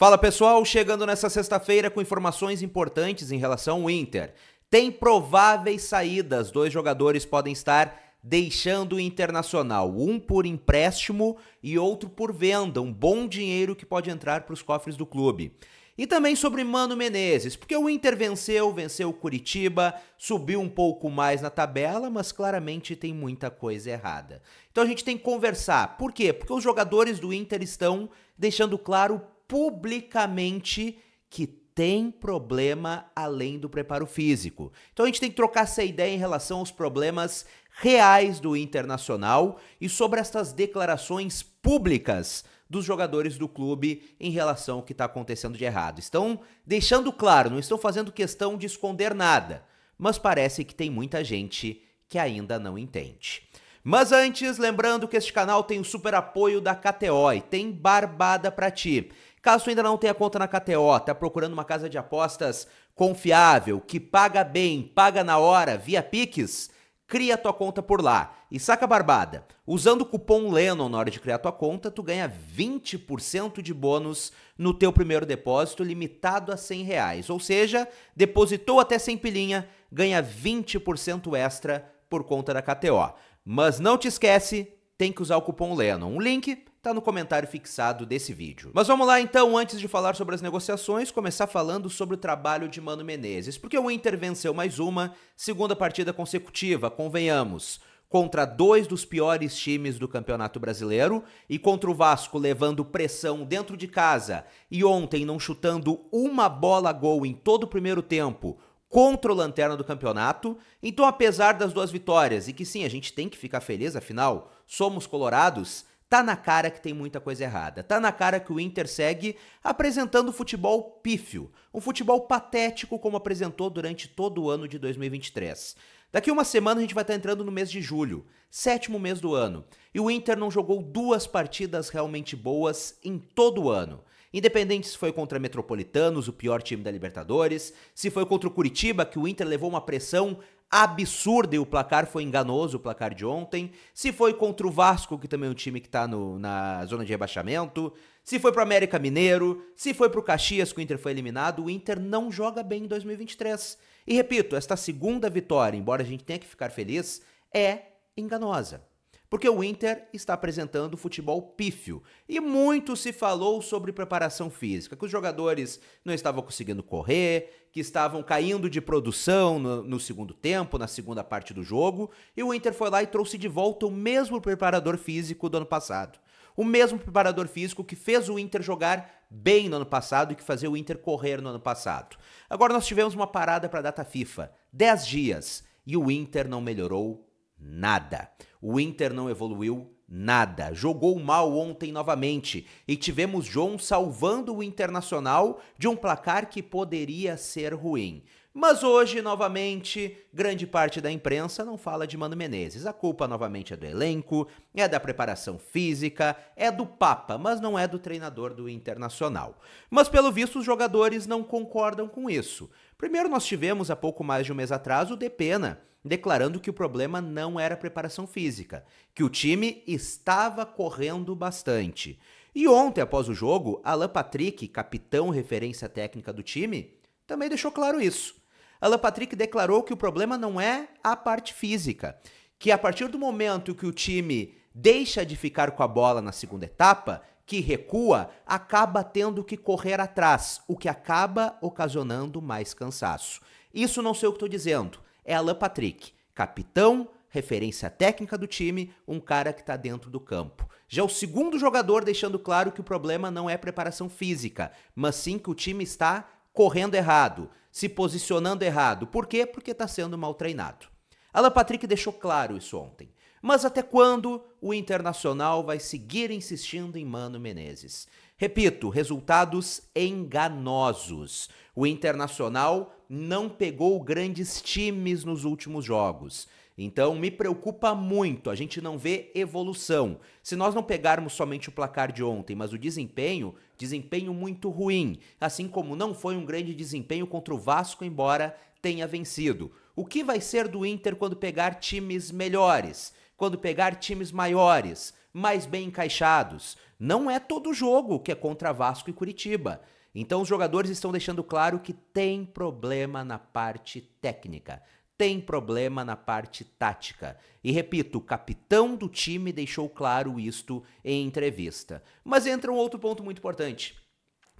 Fala pessoal, chegando nessa sexta-feira com informações importantes em relação ao Inter. Tem prováveis saídas, dois jogadores podem estar deixando o Internacional, um por empréstimo e outro por venda, um bom dinheiro que pode entrar para os cofres do clube. E também sobre Mano Menezes, porque o Inter venceu, venceu o Curitiba, subiu um pouco mais na tabela, mas claramente tem muita coisa errada. Então a gente tem que conversar. Por quê? Porque os jogadores do Inter estão deixando claro publicamente que tem problema além do preparo físico. Então a gente tem que trocar essa ideia em relação aos problemas reais do internacional e sobre essas declarações públicas dos jogadores do clube em relação ao que está acontecendo de errado. Estão deixando claro, não estão fazendo questão de esconder nada, mas parece que tem muita gente que ainda não entende. Mas antes, lembrando que este canal tem o super apoio da KTO e tem barbada para ti. Caso ainda não tenha conta na KTO, está procurando uma casa de apostas confiável, que paga bem, paga na hora, via Pix, cria tua conta por lá. E saca barbada, usando o cupom LENON na hora de criar tua conta, tu ganha 20% de bônus no teu primeiro depósito, limitado a 100 reais. Ou seja, depositou até 100 pilinha, ganha 20% extra por conta da KTO. Mas não te esquece, tem que usar o cupom LENON. O link tá no comentário fixado desse vídeo. Mas vamos lá então, antes de falar sobre as negociações, começar falando sobre o trabalho de Mano Menezes, porque o Inter venceu mais uma, segunda partida consecutiva, convenhamos contra dois dos piores times do Campeonato Brasileiro e contra o Vasco levando pressão dentro de casa e ontem não chutando uma bola gol em todo o primeiro tempo contra o Lanterna do campeonato. Então, apesar das duas vitórias, e que sim, a gente tem que ficar feliz, afinal, somos colorados, Tá na cara que tem muita coisa errada. Tá na cara que o Inter segue apresentando futebol pífio, um futebol patético como apresentou durante todo o ano de 2023. Daqui uma semana a gente vai estar tá entrando no mês de julho, sétimo mês do ano, e o Inter não jogou duas partidas realmente boas em todo o ano. Independente se foi contra Metropolitanos, o pior time da Libertadores, se foi contra o Curitiba, que o Inter levou uma pressão absurda e o placar foi enganoso, o placar de ontem. Se foi contra o Vasco, que também é um time que está na zona de rebaixamento. Se foi para o América Mineiro, se foi para o Caxias que o Inter foi eliminado, o Inter não joga bem em 2023. E repito, esta segunda vitória, embora a gente tenha que ficar feliz, é enganosa porque o Inter está apresentando futebol pífio. E muito se falou sobre preparação física, que os jogadores não estavam conseguindo correr, que estavam caindo de produção no, no, segundo tempo, na segunda parte do jogo, e o Inter foi lá e trouxe de volta o mesmo preparador físico do ano passado. O mesmo preparador físico que fez o Inter jogar bem no ano passado e que fazia o Inter correr no ano passado. Agora nós tivemos uma parada para a data FIFA, 10 dias, e o Inter não melhorou nada. O Inter não evoluiu nada. Jogou mal ontem novamente e tivemos John salvando o Internacional de um placar que poderia ser ruim. Mas hoje, novamente, grande parte da imprensa não fala de Mano Menezes. A culpa, novamente, é do elenco, é da preparação física, é do Papa, mas não é do treinador do Internacional. Mas, pelo visto, os jogadores não concordam com isso. Primeiro, nós tivemos, há pouco mais de um mês atrás, o Depena, declarando que o problema não era a preparação física, que o time estava correndo bastante. E ontem, após o jogo, Alan Patrick, capitão referência técnica do time, também deixou claro isso. Alan Patrick declarou que o problema não é a parte física, que a partir do momento que o time deixa de ficar com a bola na segunda etapa, que recua, acaba tendo que correr atrás, o que acaba ocasionando mais cansaço. Isso não sei o que estou dizendo. É Alan Patrick, capitão, referência técnica do time, um cara que está dentro do campo. Já o segundo jogador deixando claro que o problema não é preparação física, mas sim que o time está correndo errado, se posicionando errado. Por quê? Porque está sendo mal treinado. Alan Patrick deixou claro isso ontem. Mas até quando o Internacional vai seguir insistindo em Mano Menezes? Repito, resultados enganosos. O Internacional não pegou grandes times nos últimos jogos. Então me preocupa muito, a gente não vê evolução. Se nós não pegarmos somente o placar de ontem, mas o desempenho, desempenho muito ruim, assim como não foi um grande desempenho contra o Vasco, embora tenha vencido. O que vai ser do Inter quando pegar times melhores? quando pegar times maiores, mais bem encaixados. Não é todo jogo que é contra Vasco e Curitiba. Então os jogadores estão deixando claro que tem problema na parte técnica, tem problema na parte tática. E repito, o capitão do time deixou claro isto em entrevista. Mas entra um outro ponto muito importante.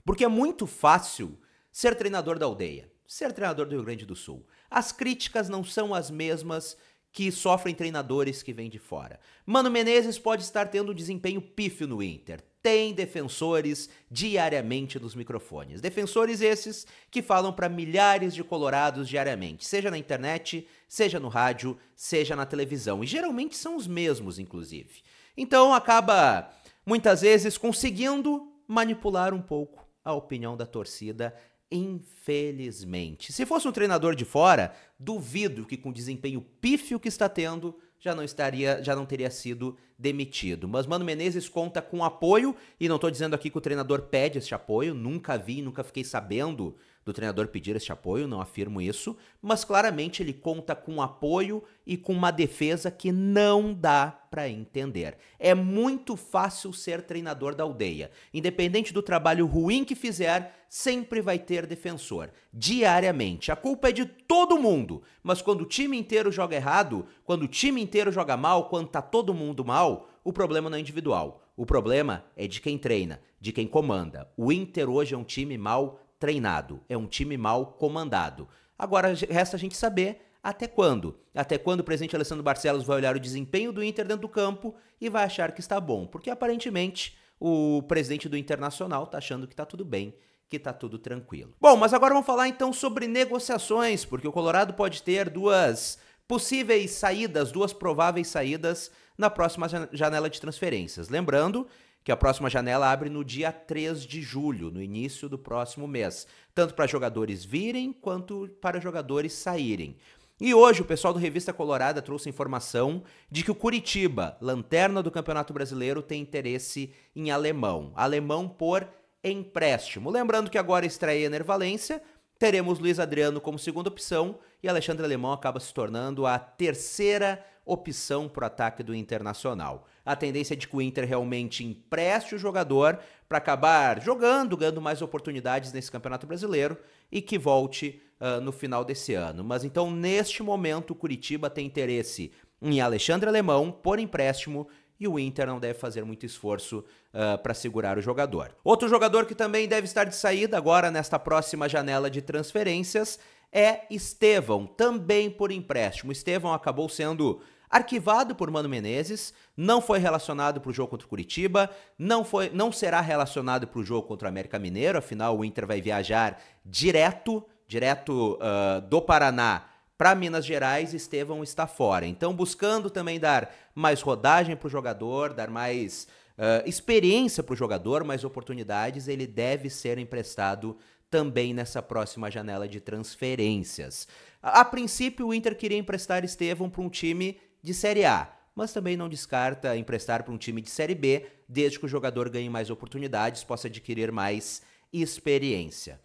Porque é muito fácil ser treinador da aldeia, ser treinador do Rio Grande do Sul. As críticas não são as mesmas que sofrem treinadores que vêm de fora. Mano Menezes pode estar tendo um desempenho pífio no Inter. Tem defensores diariamente nos microfones. Defensores esses que falam para milhares de colorados diariamente, seja na internet, seja no rádio, seja na televisão. E geralmente são os mesmos, inclusive. Então acaba, muitas vezes, conseguindo manipular um pouco a opinião da torcida Infelizmente. Se fosse um treinador de fora, duvido que com o desempenho pífio que está tendo, já não estaria, já não teria sido demitido. Mas Mano Menezes conta com apoio e não estou dizendo aqui que o treinador pede esse apoio, nunca vi, nunca fiquei sabendo do treinador pedir este apoio, não afirmo isso, mas claramente ele conta com apoio e com uma defesa que não dá para entender. É muito fácil ser treinador da aldeia. Independente do trabalho ruim que fizer, sempre vai ter defensor, diariamente. A culpa é de todo mundo, mas quando o time inteiro joga errado, quando o time inteiro joga mal, quando tá todo mundo mal, o problema não é individual. O problema é de quem treina, de quem comanda. O Inter hoje é um time mal treinado, é um time mal comandado. Agora resta a gente saber até quando? Até quando o presidente Alessandro Barcelos vai olhar o desempenho do Inter dentro do campo e vai achar que está bom? Porque aparentemente o presidente do Internacional está achando que está tudo bem, que está tudo tranquilo. Bom, mas agora vamos falar então sobre negociações, porque o Colorado pode ter duas possíveis saídas, duas prováveis saídas na próxima janela de transferências. Lembrando que a próxima janela abre no dia 3 de julho, no início do próximo mês, tanto para jogadores virem quanto para jogadores saírem. E hoje o pessoal do Revista Colorada trouxe informação de que o Curitiba, lanterna do Campeonato Brasileiro, tem interesse em alemão. Alemão por empréstimo. Lembrando que agora estreia Enervalência, Valência, teremos Luiz Adriano como segunda opção e Alexandre Alemão acaba se tornando a terceira opção para o ataque do Internacional. A tendência é de que o Inter realmente empreste o jogador para acabar jogando, ganhando mais oportunidades nesse Campeonato Brasileiro e que volte uh, no final desse ano. Mas então, neste momento, o Curitiba tem interesse em Alexandre Alemão por empréstimo e o Inter não deve fazer muito esforço uh, ah, para segurar o jogador. Outro jogador que também deve estar de saída agora nesta próxima janela de transferências é Estevão, também por empréstimo. Estevão acabou sendo arquivado por Mano Menezes, não foi relacionado para o jogo contra o Curitiba, não, foi, não será relacionado para o jogo contra o América Mineiro, afinal o Inter vai viajar direto, direto uh, do Paraná para Minas Gerais, Estevão está fora. Então, buscando também dar mais rodagem para o jogador, dar mais uh, experiência para o jogador, mais oportunidades, ele deve ser emprestado também nessa próxima janela de transferências. A, a princípio, o Inter queria emprestar Estevão para um time de Série A, mas também não descarta emprestar para um time de Série B, desde que o jogador ganhe mais oportunidades, possa adquirir mais experiência.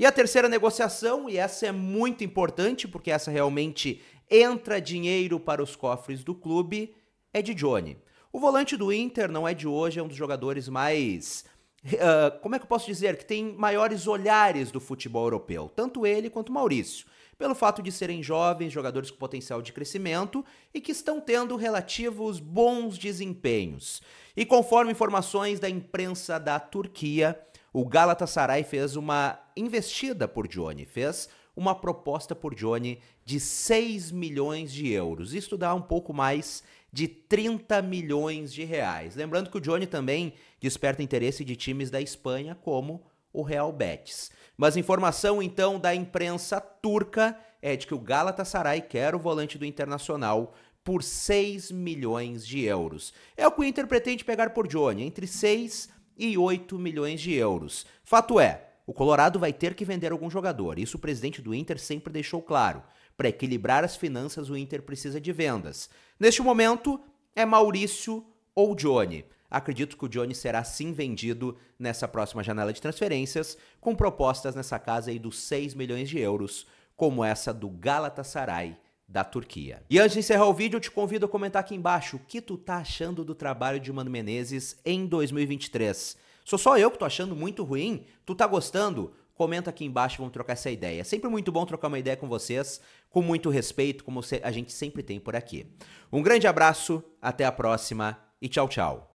E a terceira negociação, e essa é muito importante porque essa realmente entra dinheiro para os cofres do clube, é de Johnny. O volante do Inter não é de hoje, é um dos jogadores mais Uh, como é que eu posso dizer, que tem maiores olhares do futebol europeu, tanto ele quanto Maurício, pelo fato de serem jovens, jogadores com potencial de crescimento e que estão tendo relativos bons desempenhos. E conforme informações da imprensa da Turquia, o Galatasaray fez uma investida por Johnny, fez uma proposta por Johnny de 6 milhões de euros. Isso dá um pouco mais de 30 milhões de reais. Lembrando que o Johnny também desperta interesse de times da Espanha, como o Real Betis. Mas informação então da imprensa turca é de que o Galatasaray quer o volante do Internacional por 6 milhões de euros. É o que o Inter pretende pegar por Johnny, entre 6 e 8 milhões de euros. Fato é, o Colorado vai ter que vender algum jogador, isso o presidente do Inter sempre deixou claro. Para equilibrar as finanças, o Inter precisa de vendas. Neste momento, é Maurício ou Johnny. Acredito que o Johnny será sim vendido nessa próxima janela de transferências, com propostas nessa casa aí dos 6 milhões de euros, como essa do Galatasaray da Turquia. E antes de encerrar o vídeo, eu te convido a comentar aqui embaixo o que tu tá achando do trabalho de Mano Menezes em 2023. Sou só eu que tô achando muito ruim? Tu tá gostando? Comenta aqui embaixo, vamos trocar essa ideia. É sempre muito bom trocar uma ideia com vocês, com muito respeito, como a gente sempre tem por aqui. Um grande abraço, até a próxima e tchau, tchau.